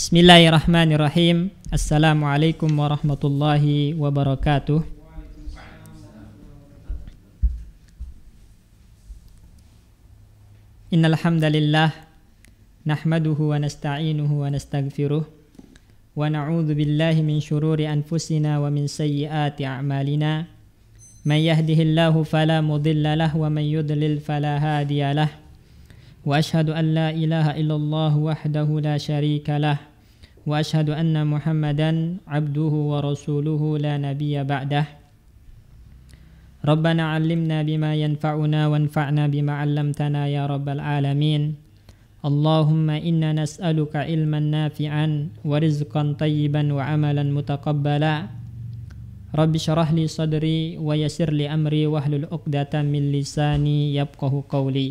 Bismillahirrahmanirrahim. Assalamualaikum warahmatullahi wabarakatuh. Innal hamdalillah nahmaduhu wa nasta'inuhu wa nastaghfiruh wa na'udzu billahi min shururi anfusina wa min sayyiati a'malina. May yahdihillahu fala mudilla lahu wa may yudlil fala hadiya lahu. Wa ashhadu an la ilaha illallah wahdahu la sharika lahu واشهد ان محمدا عبده ورسوله لا نبي بعده ربنا علمنا بما ينفعنا وانفعنا بما علمتنا يا رب العالمين اللهم انا نسالك علما نافعا ورزقا طيبا وعملا متقبلا رب اشرح لي صدري ويسر لي امري واحلل عقده من لساني يبقه قولي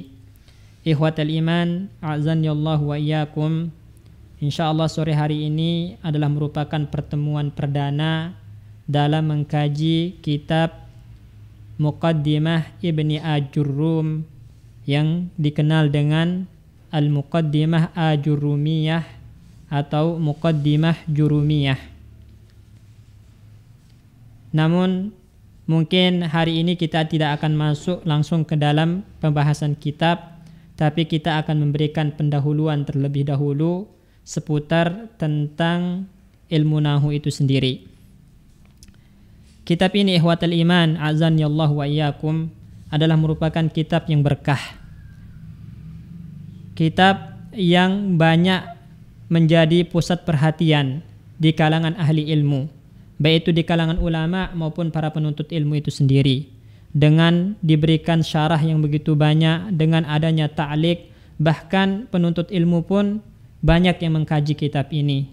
اخوه الايمان اعزني الله واياكم Insya Allah sore hari ini adalah merupakan pertemuan perdana dalam mengkaji kitab Muqaddimah Ibni Ajurrum yang dikenal dengan Al-Muqaddimah Ajurrumiyah atau Muqaddimah Jurumiyah. Namun mungkin hari ini kita tidak akan masuk langsung ke dalam pembahasan kitab tapi kita akan memberikan pendahuluan terlebih dahulu seputar tentang ilmu nahu itu sendiri. Kitab ini Ihwatul Iman azan ya Allah wa iyyakum adalah merupakan kitab yang berkah. Kitab yang banyak menjadi pusat perhatian di kalangan ahli ilmu, baik itu di kalangan ulama maupun para penuntut ilmu itu sendiri. Dengan diberikan syarah yang begitu banyak, dengan adanya ta'lik, bahkan penuntut ilmu pun banyak yang mengkaji kitab ini.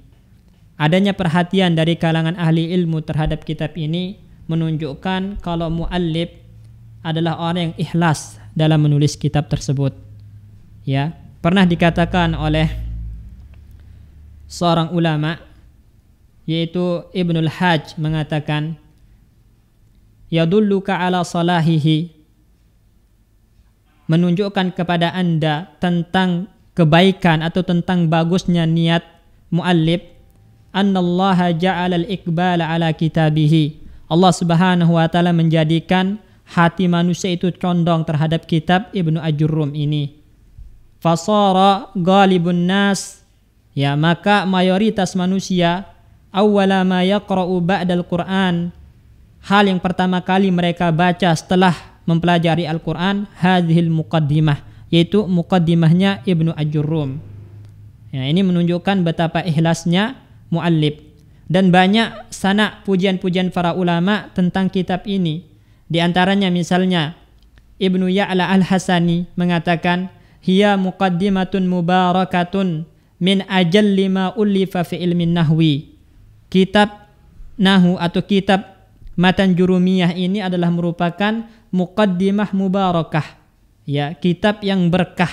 Adanya perhatian dari kalangan ahli ilmu terhadap kitab ini menunjukkan kalau muallif adalah orang yang ikhlas dalam menulis kitab tersebut. Ya, pernah dikatakan oleh seorang ulama yaitu Ibnul Hajj mengatakan yadulluka ala salahihi menunjukkan kepada Anda tentang kebaikan atau tentang bagusnya niat muallif annallaha ja'ala al-iqbala ala kitabihi Allah Subhanahu wa taala menjadikan hati manusia itu condong terhadap kitab Ibnu Ajurrum ini fasara ghalibun nas ya maka mayoritas manusia awwala ma yaqra'u ba'dal Qur'an hal yang pertama kali mereka baca setelah mempelajari Al-Qur'an hadhil muqaddimah yaitu mukaddimahnya Ibnu Ajurrum. Ya, ini menunjukkan betapa ikhlasnya muallif dan banyak sana pujian-pujian para ulama tentang kitab ini. Di antaranya misalnya Ibnu Ya'la Al-Hasani mengatakan hiya muqaddimatun mubarakatun min ajalli ma ulifa fi ilmi nahwi. Kitab nahu atau kitab matan jurumiyah ini adalah merupakan muqaddimah mubarakah ya kitab yang berkah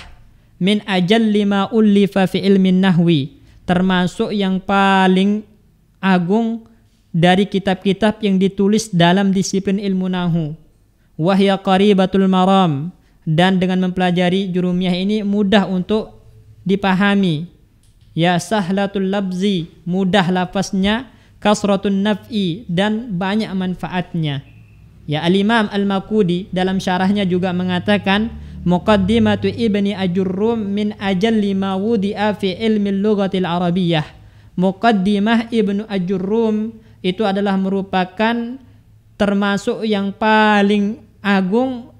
min ajal lima ulifa fi ilmin nahwi termasuk yang paling agung dari kitab-kitab yang ditulis dalam disiplin ilmu nahu wahya qaribatul maram dan dengan mempelajari jurumiyah ini mudah untuk dipahami ya sahlatul labzi mudah lafaznya kasratun naf'i dan banyak manfaatnya ya al-imam al-makudi dalam syarahnya juga mengatakan muqaddimatu ibni ajurrum min ajalli ma wudi'a fi ilmi lughatil arabiyyah muqaddimah ibnu ajurrum itu adalah merupakan termasuk yang paling agung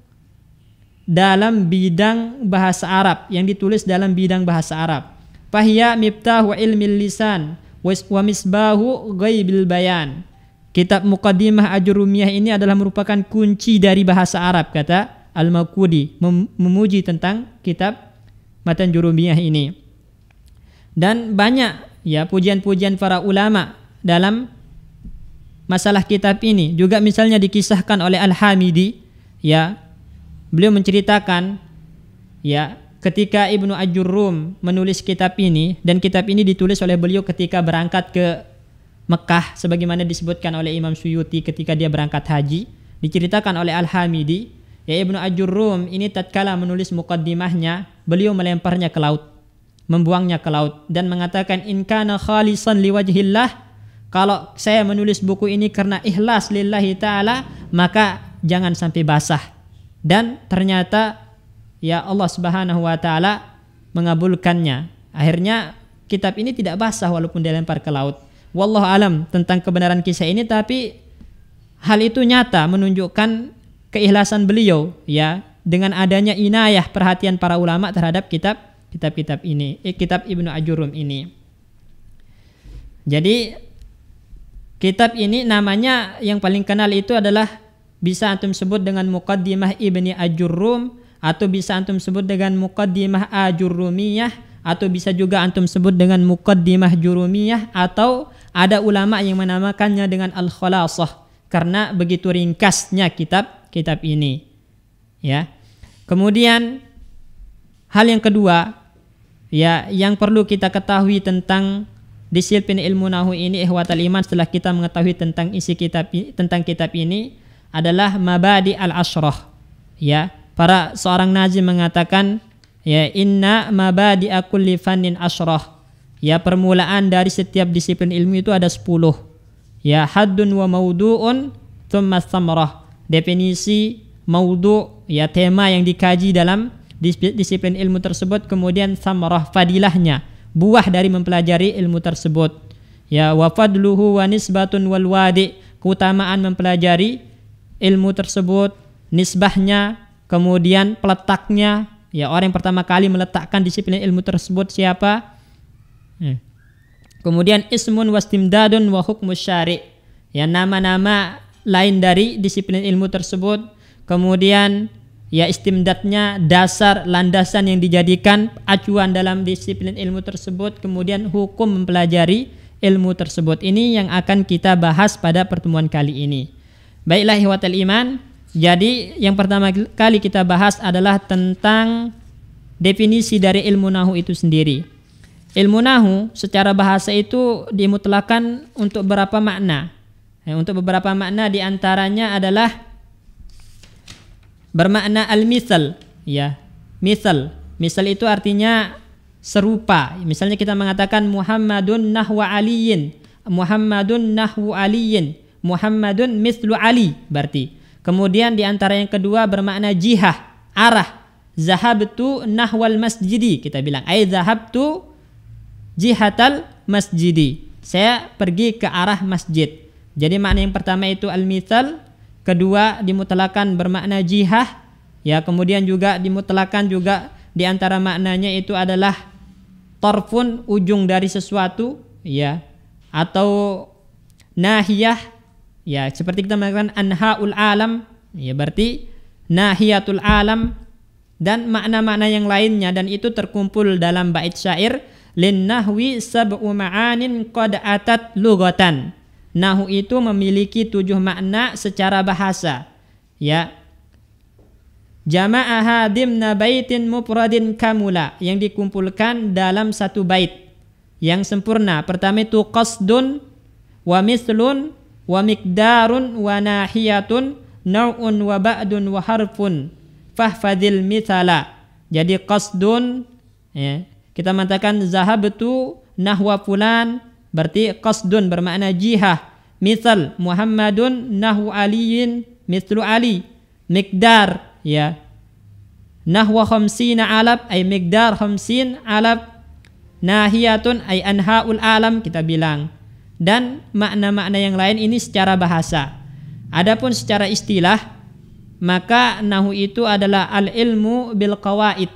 dalam bidang bahasa Arab yang ditulis dalam bidang bahasa Arab fahiya miftahu ilmi lisan wa misbahu ghaibil bayan kitab muqaddimah ajurrumiyah ini adalah merupakan kunci dari bahasa Arab kata Al-Makudi mem memuji tentang kitab Matan Jurumiyah ini. Dan banyak ya pujian-pujian para ulama dalam masalah kitab ini. Juga misalnya dikisahkan oleh Al-Hamidi ya. Beliau menceritakan ya ketika Ibnu Ajurum menulis kitab ini dan kitab ini ditulis oleh beliau ketika berangkat ke Mekah sebagaimana disebutkan oleh Imam Suyuti ketika dia berangkat haji diceritakan oleh Al-Hamidi Ya Ibnu Ajurrum ini tatkala menulis mukaddimahnya, beliau melemparnya ke laut, membuangnya ke laut dan mengatakan in kana khalisan liwajhillah kalau saya menulis buku ini karena ikhlas lillahi taala maka jangan sampai basah. Dan ternyata ya Allah Subhanahu wa taala mengabulkannya. Akhirnya kitab ini tidak basah walaupun dilempar ke laut. Wallahu alam tentang kebenaran kisah ini tapi hal itu nyata menunjukkan keikhlasan beliau ya dengan adanya inayah perhatian para ulama terhadap kitab kitab-kitab ini, eh, kitab Ibnu Ajurum ini. Jadi kitab ini namanya yang paling kenal itu adalah bisa antum sebut dengan Muqaddimah Ibni Ajurum atau bisa antum sebut dengan Muqaddimah Ajurumiyah atau bisa juga antum sebut dengan Muqaddimah Jurumiyah atau ada ulama yang menamakannya dengan Al-Khulasah karena begitu ringkasnya kitab kitab ini. Ya. Kemudian hal yang kedua ya yang perlu kita ketahui tentang disiplin ilmu nahu ini ihwatal iman setelah kita mengetahui tentang isi kitab tentang kitab ini adalah mabadi al ashroh ya para seorang nazi mengatakan ya inna mabadi kulli fannin ashroh ya permulaan dari setiap disiplin ilmu itu ada sepuluh, ya haddun wa maudu'un thumma definisi maudhu ya tema yang dikaji dalam disiplin ilmu tersebut kemudian samarah fadilahnya buah dari mempelajari ilmu tersebut ya wa fadluhu wa nisbatun wal wadi keutamaan mempelajari ilmu tersebut nisbahnya kemudian peletaknya ya orang yang pertama kali meletakkan disiplin ilmu tersebut siapa eh. kemudian ismun wastimdadun wa hukmus syari ya nama-nama lain dari disiplin ilmu tersebut kemudian ya istimdatnya dasar landasan yang dijadikan acuan dalam disiplin ilmu tersebut kemudian hukum mempelajari ilmu tersebut ini yang akan kita bahas pada pertemuan kali ini baiklah ihwatal iman jadi yang pertama kali kita bahas adalah tentang definisi dari ilmu nahu itu sendiri. Ilmu nahu secara bahasa itu dimutlakan untuk berapa makna? Eh, untuk beberapa makna di antaranya adalah bermakna al-misal ya. Misal. Misal itu artinya serupa. Misalnya kita mengatakan Muhammadun nahwa aliyin, Muhammadun nahwu aliyin, Muhammadun mislu Ali berarti. Kemudian di antara yang kedua bermakna jihah, arah. Zahabtu nahwal masjidi kita bilang. Ai zahabtu jihatal masjidi. Saya pergi ke arah masjid. Jadi makna yang pertama itu al-mithal, kedua dimutlakan bermakna jihah, ya kemudian juga dimutlakan juga di antara maknanya itu adalah torfun ujung dari sesuatu, ya atau nahiyah, ya seperti kita mengatakan anhaul alam, ya berarti nahiyatul alam dan makna-makna yang lainnya dan itu terkumpul dalam bait syair nahwi sab'u ma'anin qad atat lugatan Nahu itu memiliki tujuh makna secara bahasa. Ya. Jama'aha hadim nabaitin mupradin kamula yang dikumpulkan dalam satu bait yang sempurna. Pertama itu qasdun wa mislun wa mikdarun wa nahiyatun na'un wa ba'dun wa harfun fahfadil mithala. Jadi qasdun ya. Kita mengatakan zahabtu nahwa fulan Berarti qasdun bermakna jihah. Misal Muhammadun nahu aliyin mislu Ali. Mikdar ya. Nahwa khamsina alab ay mikdar khamsin alab nahiyatun ay anhaul alam kita bilang. Dan makna-makna yang lain ini secara bahasa. Adapun secara istilah maka nahu itu adalah al ilmu bil qawaid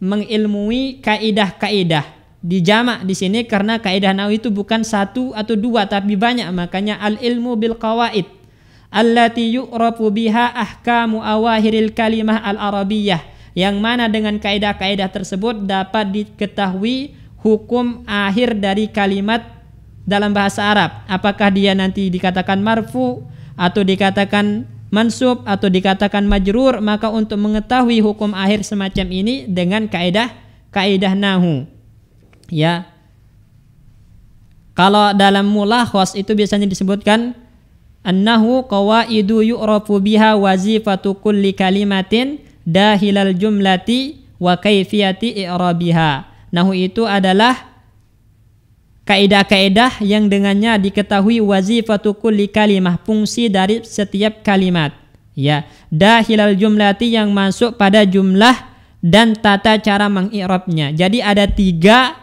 mengilmui kaidah-kaidah dijamak di sini karena kaidah nahwu itu bukan satu atau dua tapi banyak makanya al ilmu bil qawaid allati yu'rafu biha ahkamu awahiril kalimah al arabiyah yang mana dengan kaidah-kaidah tersebut dapat diketahui hukum akhir dari kalimat dalam bahasa Arab apakah dia nanti dikatakan marfu atau dikatakan mansub atau dikatakan majrur maka untuk mengetahui hukum akhir semacam ini dengan kaidah kaidah nahu ya kalau dalam mulakhas itu biasanya disebutkan annahu qawaidu yu'rafu biha wazifatu kulli kalimatin dahilal jumlati wa kaifiyati i'rabiha. Nahu itu adalah kaidah-kaidah yang dengannya diketahui wazifatu kulli kalimah, fungsi dari setiap kalimat. Ya, dahilal jumlati yang masuk pada jumlah dan tata cara mengi'rabnya. Jadi ada tiga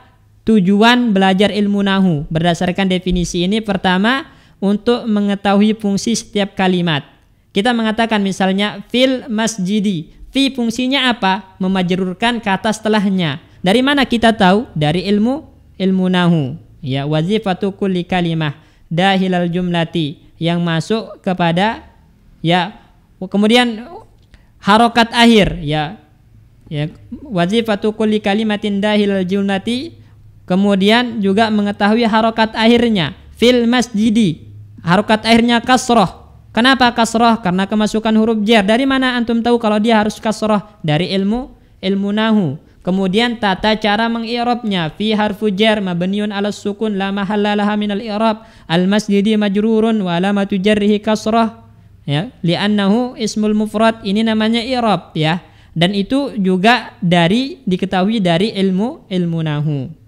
tujuan belajar ilmu nahu. Berdasarkan definisi ini pertama untuk mengetahui fungsi setiap kalimat. Kita mengatakan misalnya fil masjidi. Fi fungsinya apa? Memajrurkan kata setelahnya. Dari mana kita tahu? Dari ilmu ilmu nahu. Ya wazifatu kulli kalimah dahilal jumlati yang masuk kepada ya kemudian harokat akhir ya ya wazifatu kulli kalimatin dahilal jumlati Kemudian juga mengetahui harokat akhirnya fil masjidi. Harokat akhirnya kasroh. Kenapa kasroh? Karena kemasukan huruf jar. Dari mana antum tahu kalau dia harus kasroh? Dari ilmu ilmu nahu. Kemudian tata cara mengi'rabnya fi harfu jar mabniun ala sukun la mahalla laha min al i'rab al masjidi majrurun wa alamatu jarrihi kasrah ya li'annahu ismul mufrad ini namanya i'rab ya dan itu juga dari diketahui dari ilmu ilmu nahu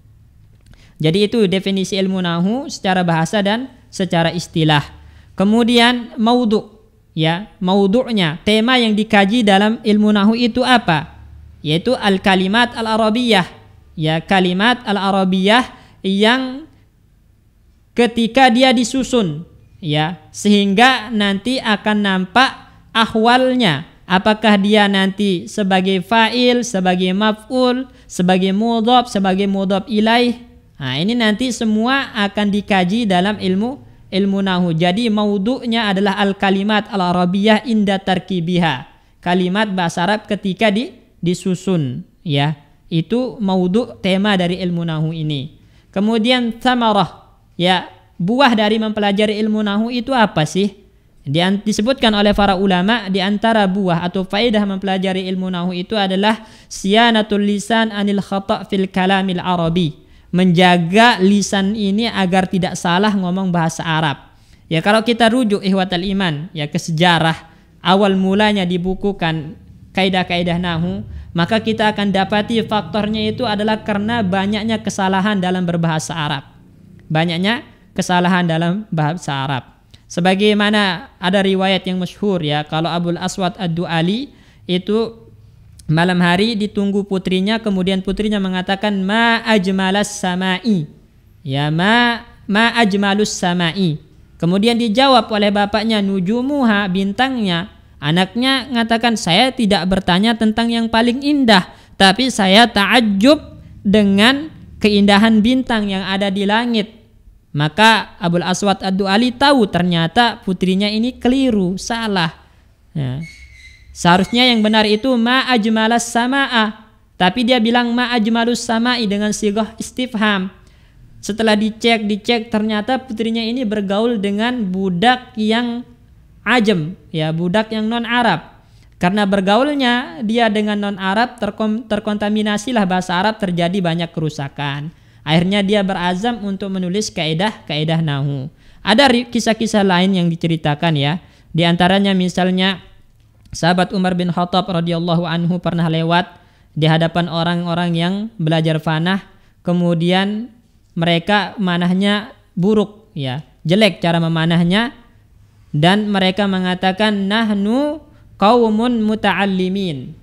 jadi itu definisi ilmu nahu secara bahasa dan secara istilah. Kemudian maudhu ya, maudhu'nya, tema yang dikaji dalam ilmu nahu itu apa? Yaitu al-kalimat al-arabiyah. Ya, kalimat al-arabiyah yang ketika dia disusun ya, sehingga nanti akan nampak ahwalnya. Apakah dia nanti sebagai fa'il, sebagai maf'ul, sebagai mudhab, sebagai mudhab ilaih Nah, ini nanti semua akan dikaji dalam ilmu ilmu nahu. Jadi maudhu'nya adalah al-kalimat al-arabiyah inda tarkibiha. Kalimat bahasa Arab ketika di disusun ya. Itu maudhu' tema dari ilmu nahu ini. Kemudian samarah ya, buah dari mempelajari ilmu nahu itu apa sih? disebutkan oleh para ulama di antara buah atau faedah mempelajari ilmu nahu itu adalah siyanatul lisan anil khata' fil kalamil arabi menjaga lisan ini agar tidak salah ngomong bahasa Arab. Ya kalau kita rujuk ihwatal iman ya ke sejarah awal mulanya dibukukan kaidah-kaidah nahu, maka kita akan dapati faktornya itu adalah karena banyaknya kesalahan dalam berbahasa Arab. Banyaknya kesalahan dalam bahasa Arab. Sebagaimana ada riwayat yang masyhur ya kalau Abdul Aswad Ad-Duali itu Malam hari ditunggu putrinya, kemudian putrinya mengatakan ma ajmalas samai. Ya ma ma ajmalus samai. Kemudian dijawab oleh bapaknya nujumuha bintangnya. Anaknya mengatakan saya tidak bertanya tentang yang paling indah, tapi saya takjub dengan keindahan bintang yang ada di langit. Maka Abul Aswad Ad-Du'ali tahu ternyata putrinya ini keliru, salah. Ya. Seharusnya yang benar itu ma ajmalas sama'a. Tapi dia bilang ma ajmalus sama'i dengan sigoh istifham. Setelah dicek, dicek ternyata putrinya ini bergaul dengan budak yang ajem, ya budak yang non Arab. Karena bergaulnya dia dengan non Arab terkom, terkontaminasilah bahasa Arab terjadi banyak kerusakan. Akhirnya dia berazam untuk menulis kaidah kaidah nahu. Ada kisah-kisah lain yang diceritakan ya. Di antaranya misalnya Sahabat Umar bin Khattab radhiyallahu anhu pernah lewat di hadapan orang-orang yang belajar fanah, kemudian mereka manahnya buruk ya, jelek cara memanahnya dan mereka mengatakan nahnu kaumun muta'allimin.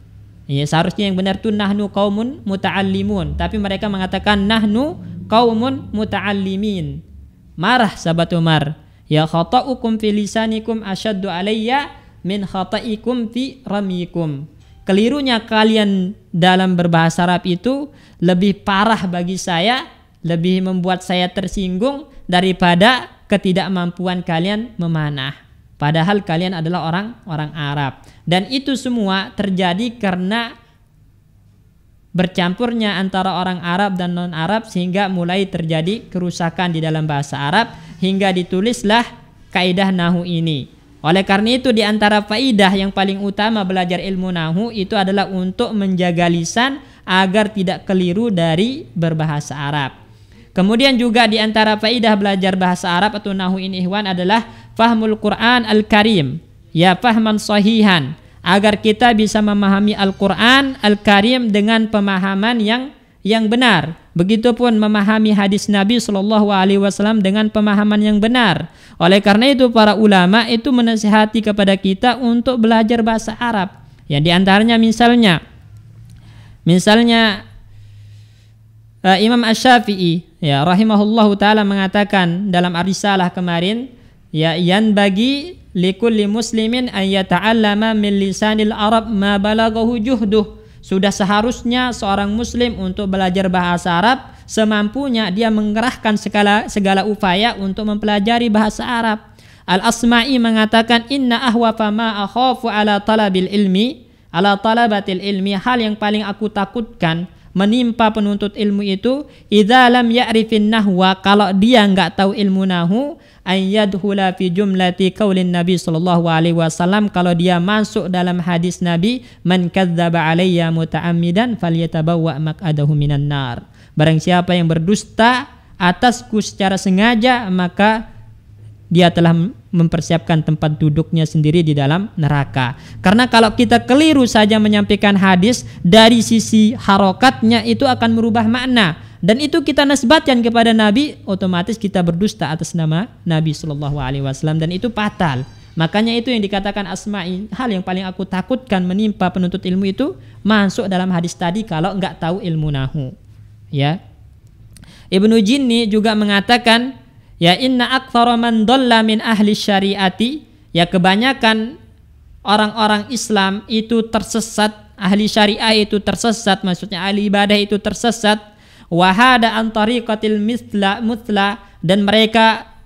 Ya, seharusnya yang benar itu nahnu kaumun muta'allimun, tapi mereka mengatakan nahnu kaumun muta'allimin. Marah sahabat Umar, ya khata'ukum filisanikum asyaddu alayya min khata'ikum fi ramikum. Kelirunya kalian dalam berbahasa Arab itu lebih parah bagi saya, lebih membuat saya tersinggung daripada ketidakmampuan kalian memanah. Padahal kalian adalah orang-orang Arab. Dan itu semua terjadi karena bercampurnya antara orang Arab dan non-Arab sehingga mulai terjadi kerusakan di dalam bahasa Arab hingga ditulislah kaidah nahu ini oleh karena itu di antara faidah yang paling utama belajar ilmu nahu itu adalah untuk menjaga lisan agar tidak keliru dari berbahasa Arab. Kemudian juga di antara faidah belajar bahasa Arab atau nahu ini ihwan adalah fahmul Quran al-Karim. Ya fahman sahihan agar kita bisa memahami Al-Qur'an Al-Karim dengan pemahaman yang yang benar. Begitupun memahami hadis Nabi Shallallahu Alaihi Wasallam dengan pemahaman yang benar. Oleh karena itu para ulama itu menasihati kepada kita untuk belajar bahasa Arab. Yang diantaranya misalnya, misalnya uh, Imam Ash-Shafi'i ya rahimahullahu taala mengatakan dalam arisalah kemarin ya yan bagi likulli muslimin an yata'allama min lisanil arab ma balagahu juhduh sudah seharusnya seorang muslim untuk belajar bahasa Arab semampunya dia mengerahkan segala segala upaya untuk mempelajari bahasa Arab. Al-Asma'i mengatakan inna ahwafa ma akhafu ala talabil ilmi ala talabatil ilmi hal yang paling aku takutkan menimpa penuntut ilmu itu idza lam ya'rifin nahwa kalau dia nggak tahu ilmu nahu ayyadhula fi jumlati kaulin Nabi sallallahu alaihi wasallam kalau dia masuk dalam hadis Nabi man kadzdzaba alayya muta'ammidan falyatabawwa maq'adahu minan nar. Barang siapa yang berdusta atasku secara sengaja maka dia telah mempersiapkan tempat duduknya sendiri di dalam neraka. Karena kalau kita keliru saja menyampaikan hadis dari sisi harokatnya itu akan merubah makna dan itu kita nasbatkan kepada Nabi, otomatis kita berdusta atas nama Nabi Shallallahu Alaihi Wasallam dan itu fatal. Makanya itu yang dikatakan asma'i hal yang paling aku takutkan menimpa penuntut ilmu itu masuk dalam hadis tadi kalau nggak tahu ilmu nahu. Ya. Ibnu Jinni juga mengatakan ya inna aktsara man dhalla min ahli syariati ya kebanyakan orang-orang Islam itu tersesat ahli syariah itu tersesat maksudnya ahli ibadah itu tersesat wahada antari kotil misla mutla dan mereka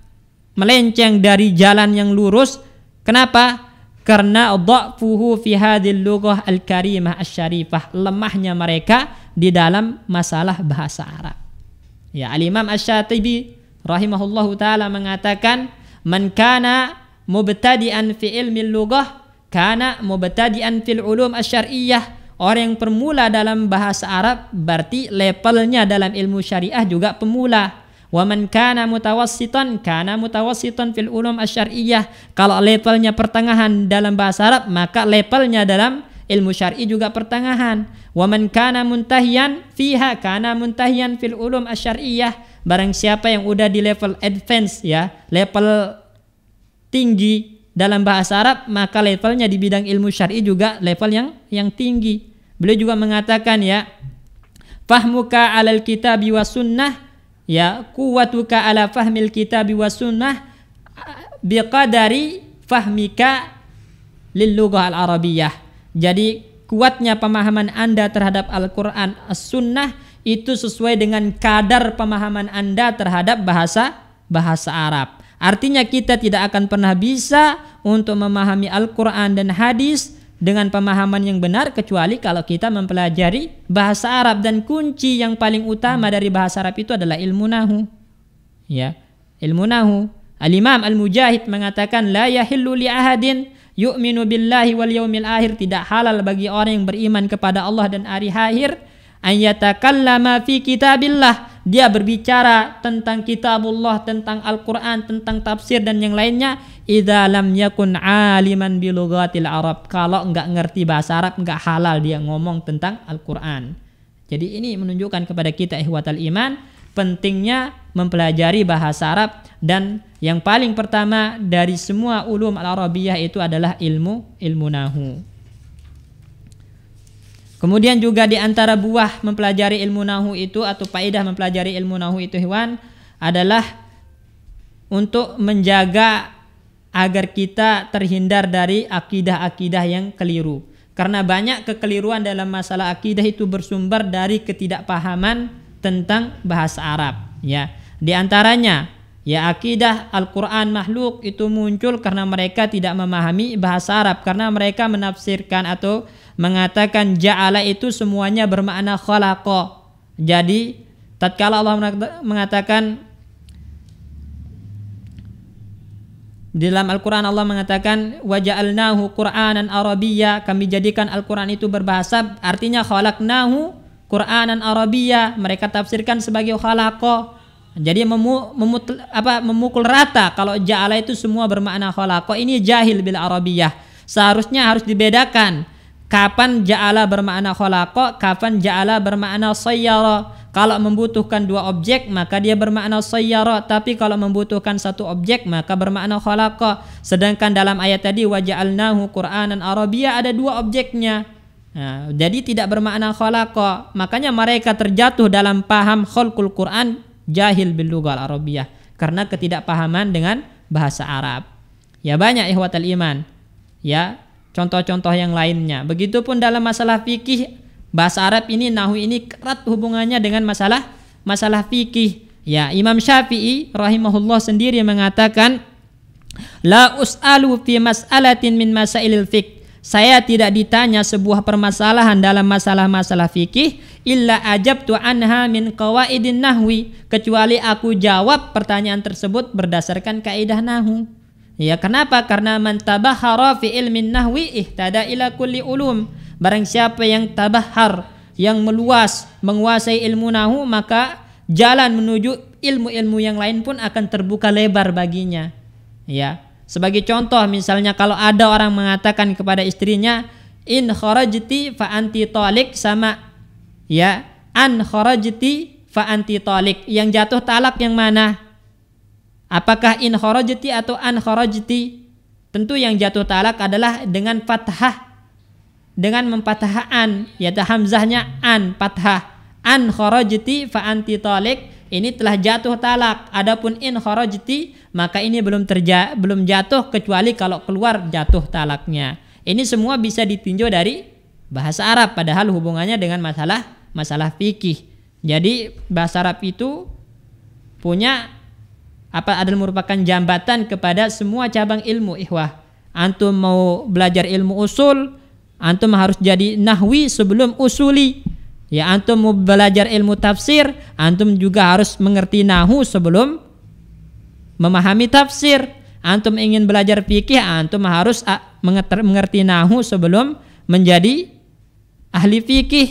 melenceng dari jalan yang lurus. Kenapa? Karena dhafuhu fi hadil lughah al-karimah asy-syarifah, lemahnya mereka di dalam masalah bahasa Arab. Ya, Al-Imam Asy-Syatibi rahimahullahu taala mengatakan, "Man kana mubtadi'an fi ilmi lughah kana mubtadi'an fil ulum asy-syar'iyyah." Orang yang pemula dalam bahasa Arab berarti levelnya dalam ilmu syariah juga pemula. Waman kana mutawassitan kana mutawassitan fil ulum asyariyah. Kalau levelnya pertengahan dalam bahasa Arab, maka levelnya dalam ilmu syar'i juga pertengahan. Waman kana muntahiyan fiha kana muntahiyan fil ulum asyariyah. Barang siapa yang udah di level advance ya, level tinggi dalam bahasa Arab, maka levelnya di bidang ilmu syar'i juga level yang yang tinggi. Beliau juga mengatakan ya, fahmuka alal kitabi was sunnah ya kuwatuka ala fahmil kitabi biwas sunnah biqadari fahmika lil lughah al arabiyah. Jadi kuatnya pemahaman Anda terhadap Al-Qur'an As-Sunnah itu sesuai dengan kadar pemahaman Anda terhadap bahasa bahasa Arab. Artinya kita tidak akan pernah bisa untuk memahami Al-Qur'an dan hadis dengan pemahaman yang benar kecuali kalau kita mempelajari bahasa Arab dan kunci yang paling utama dari bahasa Arab itu adalah ilmu nahu. Ya, ilmu nahu. Al-Imam Al-Mujahid mengatakan la yahillu li ahadin yu'minu billahi wal yaumil akhir tidak halal bagi orang yang beriman kepada Allah dan hari akhir ayatakallama fi kitabillah dia berbicara tentang kitabullah tentang Al-Qur'an tentang tafsir dan yang lainnya idza lam yakun aliman bilughatil arab kalau nggak ngerti bahasa Arab nggak halal dia ngomong tentang Al-Qur'an jadi ini menunjukkan kepada kita ihwatal iman pentingnya mempelajari bahasa Arab dan yang paling pertama dari semua ulum al-arabiyah itu adalah ilmu ilmu nahu Kemudian juga di antara buah mempelajari ilmu nahu itu atau faedah mempelajari ilmu nahu itu hewan adalah untuk menjaga agar kita terhindar dari akidah-akidah yang keliru. Karena banyak kekeliruan dalam masalah akidah itu bersumber dari ketidakpahaman tentang bahasa Arab, ya. Di antaranya ya akidah Al-Qur'an makhluk itu muncul karena mereka tidak memahami bahasa Arab karena mereka menafsirkan atau mengatakan ja'ala itu semuanya bermakna khalaqa. Jadi tatkala Allah mengatakan di dalam Al-Qur'an Allah mengatakan waja'alnahu qur'anan arabiyya kami jadikan Al-Qur'an itu berbahasa artinya khalaqnahu qur'anan arabiyya mereka tafsirkan sebagai khalaqa. Jadi memu, memutl, apa, memukul rata kalau ja'ala itu semua bermakna khalaqa. Ini jahil bil arabiyah. Seharusnya harus dibedakan Kapan ja'ala bermakna khalaqa, kapan ja'ala bermakna sayyara. Kalau membutuhkan dua objek maka dia bermakna sayyara, tapi kalau membutuhkan satu objek maka bermakna khalaqa. Sedangkan dalam ayat tadi waja'alnahu Qur'anan Arabia ada dua objeknya. Nah, jadi tidak bermakna khalaqa. Makanya mereka terjatuh dalam paham khulqul Qur'an jahil bil Arabia Arabiyah karena ketidakpahaman dengan bahasa Arab. Ya banyak ihwatal iman. Ya, contoh-contoh yang lainnya. Begitupun dalam masalah fikih bahasa Arab ini nahu ini kerat hubungannya dengan masalah masalah fikih. Ya, Imam Syafi'i rahimahullah sendiri mengatakan la us'alu fi mas'alatin min masailil fik. Saya tidak ditanya sebuah permasalahan dalam masalah-masalah fikih illa ajab anha min kawaidin nahwi kecuali aku jawab pertanyaan tersebut berdasarkan kaidah nahwu. Ya, kenapa? Karena man tabahhara fi ilmin nahwi ihtada ila kulli ulum. Barang siapa yang tabahar, yang meluas, menguasai ilmu nahu, maka jalan menuju ilmu-ilmu yang lain pun akan terbuka lebar baginya. Ya. Sebagai contoh misalnya kalau ada orang mengatakan kepada istrinya in kharajti fa anti talik sama ya an kharajti fa anti talik yang jatuh talak yang mana Apakah in kharajti atau an kharajti? Tentu yang jatuh talak adalah dengan fathah dengan memfathah yaitu hamzahnya an fathah an kharajti fa anti talik ini telah jatuh talak adapun in kharajti maka ini belum terja belum jatuh kecuali kalau keluar jatuh talaknya ini semua bisa ditinjau dari bahasa Arab padahal hubungannya dengan masalah masalah fikih jadi bahasa Arab itu punya apa adalah merupakan jambatan kepada semua cabang ilmu ikhwah. Antum mau belajar ilmu usul, antum harus jadi nahwi sebelum usuli. Ya, antum mau belajar ilmu tafsir, antum juga harus mengerti nahu sebelum memahami tafsir. Antum ingin belajar fikih, antum harus ah, mengerti nahu sebelum menjadi ahli fikih.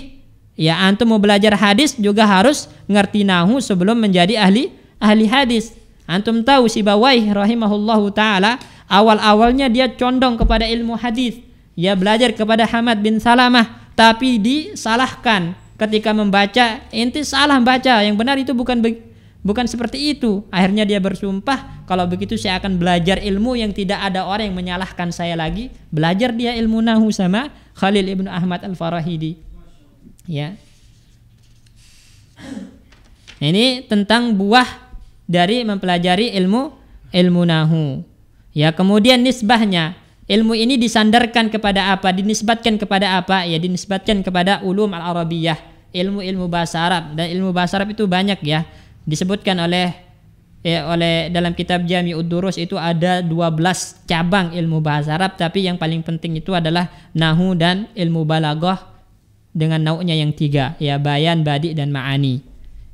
Ya, antum mau belajar hadis juga harus mengerti nahu sebelum menjadi ahli ahli hadis. Antum tahu si Bawaih rahimahullahu taala awal-awalnya dia condong kepada ilmu hadis. Dia belajar kepada Hamad bin Salamah tapi disalahkan ketika membaca inti salah baca yang benar itu bukan bukan seperti itu. Akhirnya dia bersumpah kalau begitu saya akan belajar ilmu yang tidak ada orang yang menyalahkan saya lagi. Belajar dia ilmu nahu sama Khalil ibnu Ahmad al-Farahidi. Ya. Ini tentang buah dari mempelajari ilmu ilmu nahu. Ya, kemudian nisbahnya. Ilmu ini disandarkan kepada apa? Dinisbatkan kepada apa? Ya, dinisbatkan kepada ulum al-arabiyah, ilmu-ilmu bahasa Arab. Dan ilmu bahasa Arab itu banyak ya. Disebutkan oleh ya, oleh dalam kitab Jami Udurus itu ada 12 cabang ilmu bahasa Arab, tapi yang paling penting itu adalah nahu dan ilmu balaghah dengan nau'nya yang tiga, ya bayan, badi dan ma'ani.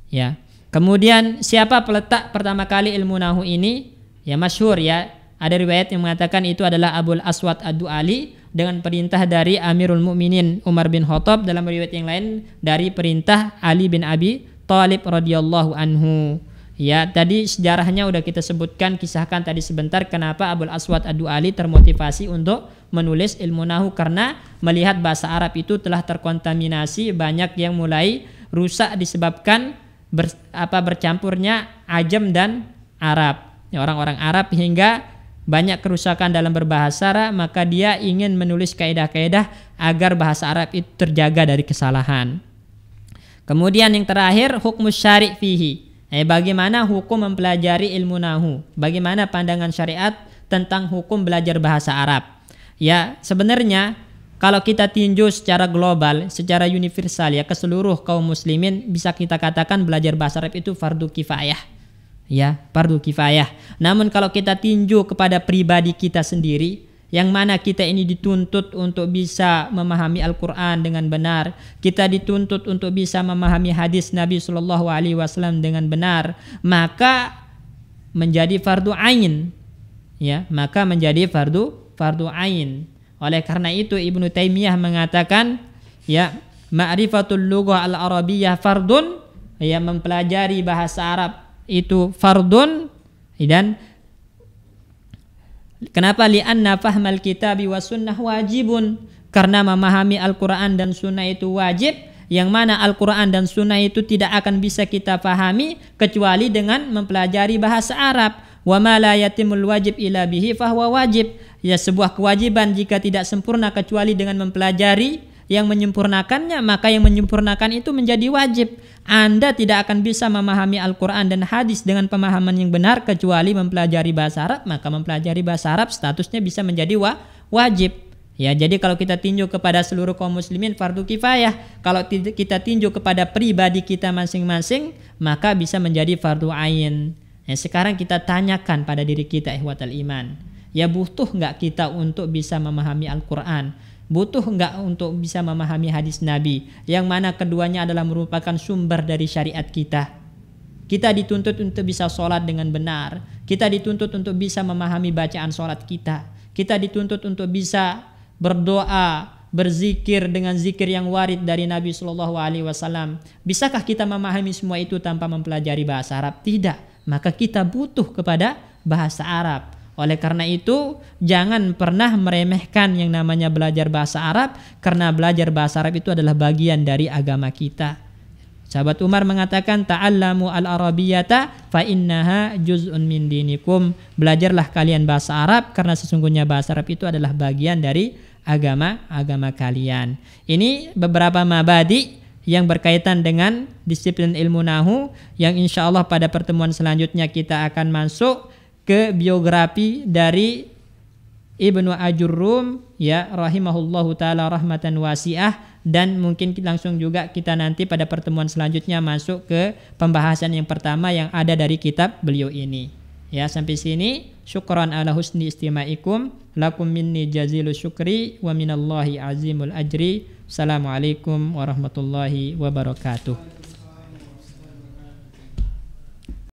Ya. Kemudian siapa peletak pertama kali ilmu nahu ini? Ya masyhur ya. Ada riwayat yang mengatakan itu adalah Abul Aswad Ad-Du'ali dengan perintah dari Amirul Mukminin Umar bin Khattab dalam riwayat yang lain dari perintah Ali bin Abi Thalib radhiyallahu anhu. Ya, tadi sejarahnya udah kita sebutkan, kisahkan tadi sebentar kenapa Abul Aswad Ad-Du'ali termotivasi untuk menulis ilmu nahu karena melihat bahasa Arab itu telah terkontaminasi banyak yang mulai rusak disebabkan ber, apa bercampurnya ajam dan Arab ya, orang-orang Arab hingga banyak kerusakan dalam berbahasa Arab maka dia ingin menulis kaidah-kaidah agar bahasa Arab itu terjaga dari kesalahan kemudian yang terakhir hukum syari fihi eh, bagaimana hukum mempelajari ilmu nahu bagaimana pandangan syariat tentang hukum belajar bahasa Arab ya sebenarnya kalau kita tinjau secara global, secara universal ya ke seluruh kaum muslimin bisa kita katakan belajar bahasa Arab itu fardu kifayah. Ya, fardu kifayah. Namun kalau kita tinjau kepada pribadi kita sendiri, yang mana kita ini dituntut untuk bisa memahami Al-Quran dengan benar, kita dituntut untuk bisa memahami hadis Nabi Shallallahu Alaihi Wasallam dengan benar, maka menjadi fardu ain, ya, maka menjadi fardu fardu ain. Oleh karena itu Ibnu Taimiyah mengatakan ya ma'rifatul lughah al-arabiyyah fardun ya mempelajari bahasa Arab itu fardun dan kenapa li'anna fahmal kitabi was sunnah wajibun karena memahami Al-Qur'an dan sunnah itu wajib yang mana Al-Quran dan Sunnah itu tidak akan bisa kita pahami kecuali dengan mempelajari bahasa Arab wa ma la yatimul wajib ila bihi fahuwa wajib ya sebuah kewajiban jika tidak sempurna kecuali dengan mempelajari yang menyempurnakannya maka yang menyempurnakan itu menjadi wajib Anda tidak akan bisa memahami Al-Qur'an dan hadis dengan pemahaman yang benar kecuali mempelajari bahasa Arab maka mempelajari bahasa Arab statusnya bisa menjadi wa wajib Ya, jadi kalau kita tinjau kepada seluruh kaum muslimin fardu kifayah, kalau kita tinjau kepada pribadi kita masing-masing, maka bisa menjadi fardu ain. Nah, sekarang kita tanyakan pada diri kita ihwatal iman. Ya butuh nggak kita untuk bisa memahami Al-Quran? Butuh nggak untuk bisa memahami hadis Nabi? Yang mana keduanya adalah merupakan sumber dari syariat kita. Kita dituntut untuk bisa sholat dengan benar. Kita dituntut untuk bisa memahami bacaan sholat kita. Kita dituntut untuk bisa berdoa, berzikir dengan zikir yang warid dari Nabi Shallallahu Alaihi Wasallam. Bisakah kita memahami semua itu tanpa mempelajari bahasa Arab? Tidak maka kita butuh kepada bahasa Arab. Oleh karena itu, jangan pernah meremehkan yang namanya belajar bahasa Arab, karena belajar bahasa Arab itu adalah bagian dari agama kita. Sahabat Umar mengatakan, Ta'allamu al-Arabiyata fa innaha juz'un min dinikum. Belajarlah kalian bahasa Arab, karena sesungguhnya bahasa Arab itu adalah bagian dari agama-agama kalian. Ini beberapa mabadi yang berkaitan dengan disiplin ilmu nahu yang insya Allah pada pertemuan selanjutnya kita akan masuk ke biografi dari Ibnu Ajurrum ya rahimahullahu taala rahmatan wasiah dan mungkin langsung juga kita nanti pada pertemuan selanjutnya masuk ke pembahasan yang pertama yang ada dari kitab beliau ini. Ya, sampai sini. Syukran ala husni istima'ikum. Lakum minni jazilu syukri wa minallahi azimul ajri. Assalamualaikum warahmatullahi wabarakatuh.